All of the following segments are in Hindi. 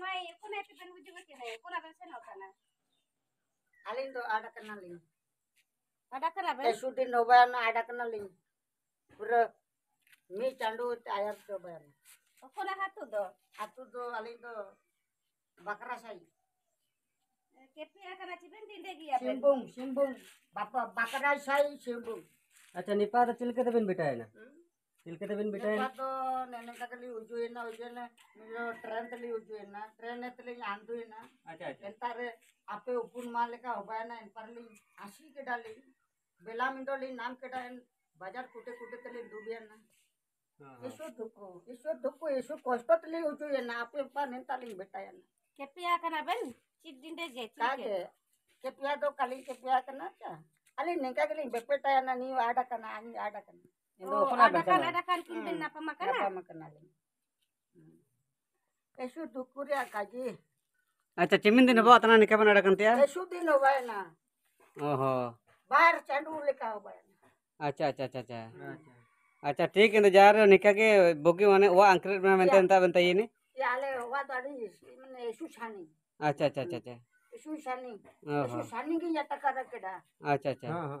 naik do ada kenal ling, ada kenal apa? Eh sudin do bayar, ada kenal ling. Pura mie candu ayam do bayar. Kok nak hatu do? Hatu do aling do bakar saya. Kepi akan aja bentin deh dia. Simbung, simbung, bapak bakar saya simbung. Aja nih pada cilik itu bentin betah ya na. Hmm? ಇಲ್ಕೆ ತಬಿನ್ ಬಿಟ್ಟೆ ಇವತ್ತು ನೆನೆ ತಕಲಿ ಉಜ್ಜು ಇನ್ನ ಉಜ್ಜು ಇನ್ನ ಟ್ರೈನ್ ತಲಿ ಉಜ್ಜು ಇನ್ನ ಟ್ರೈನ್ ತಲಿ ಆಂದು ಇನ್ನ ಎಂತಾರೆ ಅಪ್ಪೆ ಉಪ್ಪುನ್ ಮಾಲಿಕ ಹೋಗಾಯನ ಎನ್ ಪರ್ಲಿ ಆಶಿ ಕೆಡಲಿ ಬೆಲಾ ಮಿಂಡೋಲಿ ನಾಮ್ ಕೆಡ ಎನ್ বাজার কুটে কুটে ತಲಿ ದುಬಿಯನ್ನ ಎಷ್ಟು ದುಃಖ ಎಷ್ಟು ದುಃಖ ಎಷ್ಟು ಕಷ್ಟ ತಲಿ ಉಜ್ಜು ಇನ್ನ ಅಪ್ಪೆ ಉಪ್ಪ ನೆನ್ ತಲಿ ಬಿಟ್ಟೆಯನ್ನ ಕೆಪಿಯಾ ಕನ ಬೆನ್ ಚಿಡ್ದಿಂಡೆ ಜೇತಿ ಕಾಗೆ ಕೆಪಿಯಾ ದೋ ಕಲಿ ಕೆಪಿಯಾ ಕನ ಅಲಿ ನಿಂಕಾಗಲಿ ಬೆಪ್ಪೆಟ್ಟಯನ್ನ ನೀವು ಆಡಕನ ಹಂಗೆ ಆಡಕನ ಎಷ್ಟು ತುಕ್ಕೂರಿ ಅಕ್ಕಾಜಿ ಆಯ್ತಾ ಚಿಮ್ಮಿನ ದಿನ ಬಾ ನಾನು ನಿಕಬನ್ बाहर अच्छा अच्छा अच्छा अच्छा ठीक है इंतजार निका के बुकी वाने वो अंकरेट में बनता बनता ये नहीं याले वा दाड़ी मैंने यीशु छानी अच्छा अच्छा अच्छा यीशु छानी यीशु छानी की यात्रा कर रखा अच्छा अच्छा हां हां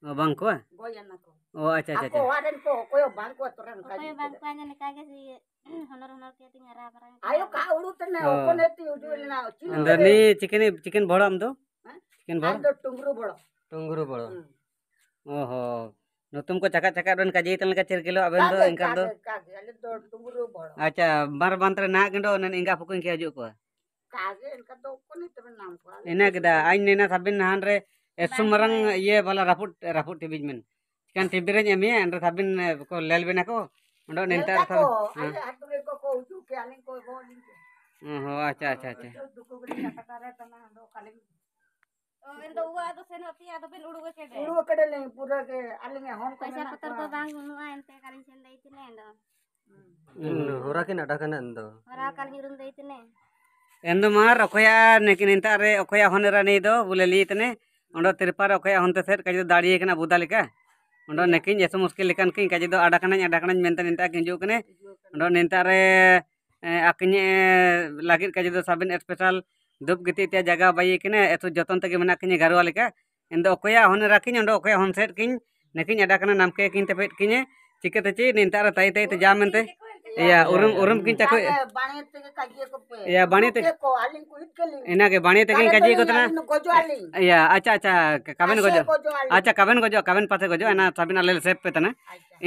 Oh, bangko? Eh? Goyan ako. Oh, acha acha. Ako aren po, koyo bangko aturan kaji. Koyo bangko nya ni kage si honor-honor ti tinga ra barang. Ayo ka urut na oh. opo ne ti ujul na. Andar ni chicken chicken bodo am do? Ha? Chicken bodo. Andar tungru bodo. Tungru bodo. Hmm. Oho. No tumko chaka chaka don kaji tan ka chir kilo abendo engka do. Kaji ale do tungru bodo. Acha, mar bantre na gendo nan engka pukun ki aju ko. Kaji engka do opo ne tebe nam ko. Ena kada nena sabin na handre. एसुमरंग ये वाला रापुट रापुट टीवी में चिकन टीवी रे एमे एंड थाबिन को लेल बेना को अंडो नेंटा था हां हो अच्छा अच्छा अच्छा ᱢᱮᱱᱫᱚ ᱩᱣᱟ ᱫᱚ ᱥᱮᱱ ᱟᱯᱮ ᱟᱫᱚ ᱵᱮᱱ ᱩᱲᱩᱜ ᱠᱮᱫᱮ ᱩᱲᱩᱜ ᱠᱮᱫᱮ ᱞᱮ ᱯᱩᱨᱟᱹ ᱜᱮ ᱟᱞᱤᱧ ᱦᱚᱱ ᱠᱚ ᱯᱟᱭᱥᱟ ᱯᱟᱛᱟᱨ ᱠᱚ ᱵᱟᱝ ᱵᱟᱹᱱᱩᱜᱼᱟ ᱮᱱᱛᱮ ᱠᱟᱞᱤᱧ ᱥᱮᱱ ᱫᱟᱭ ᱛᱤᱱᱟᱹ ᱮᱱᱫᱚ ᱦᱚᱨᱟ ᱠᱤᱱ ᱟᱰᱟ ᱠᱟᱱᱟ ᱮᱱᱫᱚ ᱦᱚᱨᱟ ᱠᱟᱞᱤᱧ ᱨᱩᱱ ᱫᱟᱭ ᱛᱤᱱᱟᱹ एंदो मार अखोया नेकिन इंतारे अखोया होने रानी दो बुले ली इतने ᱚᱸᱰᱮ ᱛᱤᱨᱯᱟᱨ ᱚᱠᱚᱭᱟᱜ ᱦᱚᱱᱛᱮ ᱥᱮᱫ ᱠᱟᱡᱮ ᱫᱟᱲᱮ ᱠᱟᱱᱟ ᱵᱩᱫᱟ ᱞᱮᱠᱟ ᱚᱸᱰᱮ ᱱᱟᱹᱠᱤᱧ ᱮᱥᱮ ᱢᱩᱥᱠᱤᱞ ᱞᱮᱠᱟᱱ ᱠᱤᱧ ᱠᱟᱡᱮ ᱫᱚ ᱟᱰᱟ ᱠᱟᱱᱟᱧ ᱟᱰᱟ ᱠᱟᱱᱟᱧ ᱢᱮᱱᱛᱮ ᱱᱮᱛᱟ ᱠᱤᱧ ᱦᱤᱡᱩᱜ ᱠᱟᱱᱟ ᱚᱸᱰᱮ ᱱᱮᱛᱟ ᱨᱮ ᱟᱹᱠᱤᱧ ᱞᱟᱹᱜᱤᱫ ᱠᱟᱡᱮ ᱫᱚ ᱥᱟᱵᱤᱱ ᱥᱯᱮᱥᱟᱞ ᱫᱷᱩᱯ ᱜᱤᱛᱤᱡ ᱛᱮ ᱡᱟᱜᱟ ᱵᱟᱭ ᱠᱤᱱᱟ ᱮᱛᱚ ᱡᱚᱛᱚᱱ ᱛᱮᱜᱮ ᱢᱮᱱᱟᱜ ᱠᱤᱧᱟ ᱜᱟᱨᱣᱟ ᱞᱮᱠᱟ ᱤᱧ ᱫᱚ ᱚᱠᱚᱭᱟᱜ ᱦᱚᱱ ᱨᱟᱠᱤᱧ ᱚᱸᱰᱮ ᱚᱠᱚᱭᱟᱜ ᱦᱚᱱ ᱥᱮᱫ ᱠᱤᱧ ᱱᱟᱹᱠᱤᱧ ᱟᱰᱟ ᱠᱟᱱᱟ ᱱᱟᱢᱠᱮ ᱠᱤᱧ ᱛᱮᱯᱮᱫ ᱠᱤᱧᱟ ᱪᱤᱠᱟᱹᱛᱮ ᱪᱮᱫ ᱱᱮᱛᱟ ᱨᱮ ᱛᱟᱭ ᱛᱟᱭ ᱛᱮ ᱡᱟ ᱢᱮᱱᱛᱮ ಯಾ ಉರುಮ್ ಉರುಮ್ ಕಿಂಚ ಕೊ ಬಾಣೆ ತೆಗೆ ಕಜ್ಜಿ ಕೊಪ್ಪೆ ಯಾ ಬಾಣೆ ತೆಗೆ ಕೊ ಅಲ್ಲಿನ ಕುಹಿತ್ ಕಲಿ ಇನಾಗೆ ಬಾಣೆ ತೆಗೆ ಕಜ್ಜಿ ಕೊತನ ಗೊಜೋ ಅಲ್ಲಿ ಯಾ ಅಚ್ಚಾ ಅಚ್ಚಾ ಕಬನ್ ಗೊಜೋ ಅಚ್ಚಾ ಕಬನ್ ಗೊಜೋ ಕಬನ್ ಪತೆ ಗೊಜೋ ಅನ ಸಬಿನ ಅಲ್ಲೆ ಸೇಪ್ ಪೆತನ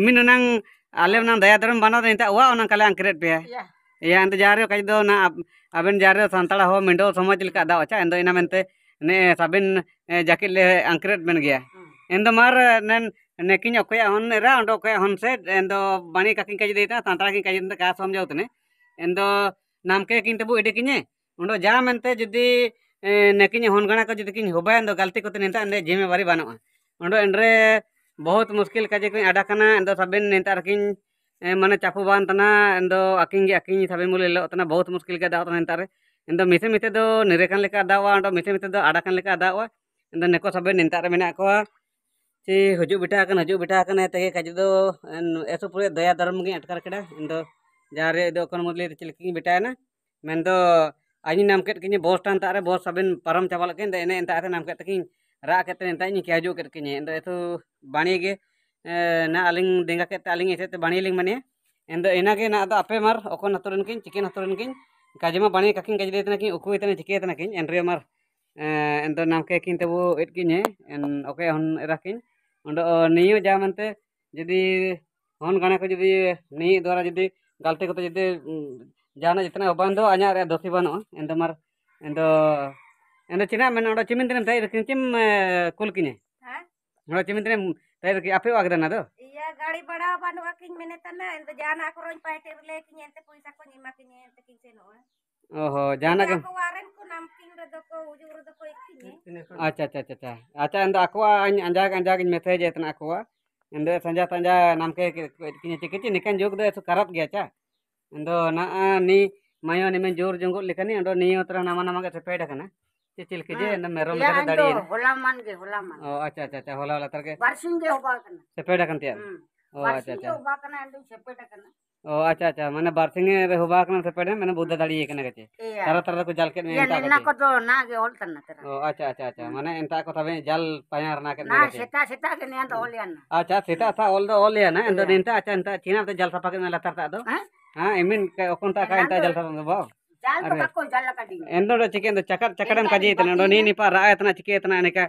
ಇಮಿನ ನಂಗ್ ಅಲ್ಲೆ ನಂಗ್ ದಯಾ ದರಂ ಬನೋ ದಿಂತ ವಾ ಅನ ಕಲೆ ಅಂಕ್ರೆಟ್ ಪೆ ಯಾ या अंत जा रहे हो कहीं दो ना अबन जा रहे हो संताड़ा हो मिंडो समझ लिखा दा अच्छा इंदो इना मनते ने सबिन जाकिर ले अंकरेट बन गया इंदो मार नन ನೆಕಿಂಜ ಒಕ್ಕಯ ಹೊನ್ನೆರ ಅಂಡ ಒಕ್ಕಯ ಹೊನ್ಸೆ ಎಂದೋ ಬಣಿ ಕಕಿಂ ಕಜಿದೈತ ತಂತರ ಕಿಂ ಕಜಿದಂತ ಕಾ ಸಮಜೌತನೆ ಎಂದೋ ನಮ್ಕೆ ಕಿಂಟಬು ಎಡಕಿಂಜೆ ಉಂಡೋ ಜಾ ಮೆಂತೆ ಜುದಿ ನೆಕಿಂಜ ಹೊನ್ಗಣ ಕ ಜುದಿ ಕಿಂ ಹೊಬಾ ಎಂದೋ ಗಲ್ತಿ ಕೊತೆ ನಿಂತ बहुत मुश्किल काजे को अडा कना एंदो सबेन नेता रकिन माने चापू बान तना एंदो अकिन गे अकिन सबे बहुत मुश्किल के दाव तना नेता मिसे मिसे दो निरेकन दावा मिसे मिसे दो अडा कन लेका दावा एंदो नेको सबे नेता रे ᱪᱮ ᱦᱤᱡᱩᱜ ᱵᱤᱴᱟ ᱟᱠᱟᱱ ᱦᱤᱡᱩᱜ ᱵᱤᱴᱟ ᱟᱠᱟᱱ ᱛᱮᱜᱮ ᱠᱟᱡᱮ ᱫᱚ ᱮᱥᱚ ᱯᱩᱨᱮ ᱫᱟᱭᱟ ᱫᱷᱚᱨᱚᱢ ᱜᱮ ᱟᱴᱠᱟᱨ ᱠᱮᱫᱟ ᱤᱧ ᱫᱚ ᱡᱟᱨᱮ ᱫᱚ ᱠᱚᱱ ᱢᱩᱫᱞᱤ ᱪᱤᱞᱠᱤᱧ ᱵᱤᱴᱟᱭᱱᱟ ᱢᱮᱱ ᱫᱚ ᱟᱹᱧ ᱱᱟᱢ ᱠᱮᱫ ᱠᱤᱧ ᱵᱚᱥ ᱴᱟᱱ ᱛᱟᱨᱮ ᱵᱚᱥ ᱟᱵᱤᱱ ᱯᱟᱨᱚᱢ ᱪᱟᱵᱟ ᱞᱮᱠᱤᱱ ᱫᱚ ᱮᱱᱮ ᱮᱱᱛᱟ ᱱᱟᱢ ᱠᱮᱫ ᱛᱟᱹᱠᱤᱧ ᱨᱟᱜ ᱠᱮᱫ ᱛᱮ ᱮᱱᱛᱟᱧ ᱠᱮ ᱦᱤᱡᱩᱜ ᱠᱮᱫ ᱠᱤᱧ ᱮᱱᱫᱚ ᱮᱛᱚ ᱵᱟᱹᱱᱤ ᱜᱮ ना आलिंग देंगा के आलिंग ऐसे बाणी लिंग मने एंद इना के ना अपे मार ओकन हतरन किन चिकन हतरन किन काजमा बाणी काकिन काज देतना किन उकु इतना चिके इतना किन एंड्रे मार एंद नाम के किन तबो एट किन है एन ओके हन रखिन नियो जा हन गाने को यदि नियो द्वारा यदि गलती को यदि जाना जितना हो अन्या रे दोषी बनो एंदो मार चिना मेन ओडो चिमिन तिने तैर किम कुल किने हां ओडो चिमिन तिने तैर की आपे गाड़ी बड़ा बनो किन मेने को रोज लेकिन पैसा को oh jangan aku udah udah ujung Oho, jana kan? ओ अच्छा अच्छा माने बारसिंगे रे होबा कने से पड़े माने बुद्ध दाड़ी एकने गते तरह तरह को जाल के ने ना को तो ना के ओल तन्ना तरह ओ अच्छा अच्छा अच्छा हम्म। माने एंटा कथा में जाल पायार ना के ना सेता सेता के ने तो ओल याना अच्छा सेता था ओल दो तो ओल याना एंदो एंटा अच्छा एंटा चीना तो जाल सफा के ना लतर दो हां आई हाँ, मीन के ओकन का एंटा जाल सफा दो बा जाल तो का को जाल लगा दी एंदो चिके एंदो तो चकर चकरन का जी तने नी नी पा रा इतना चिके इतना ने का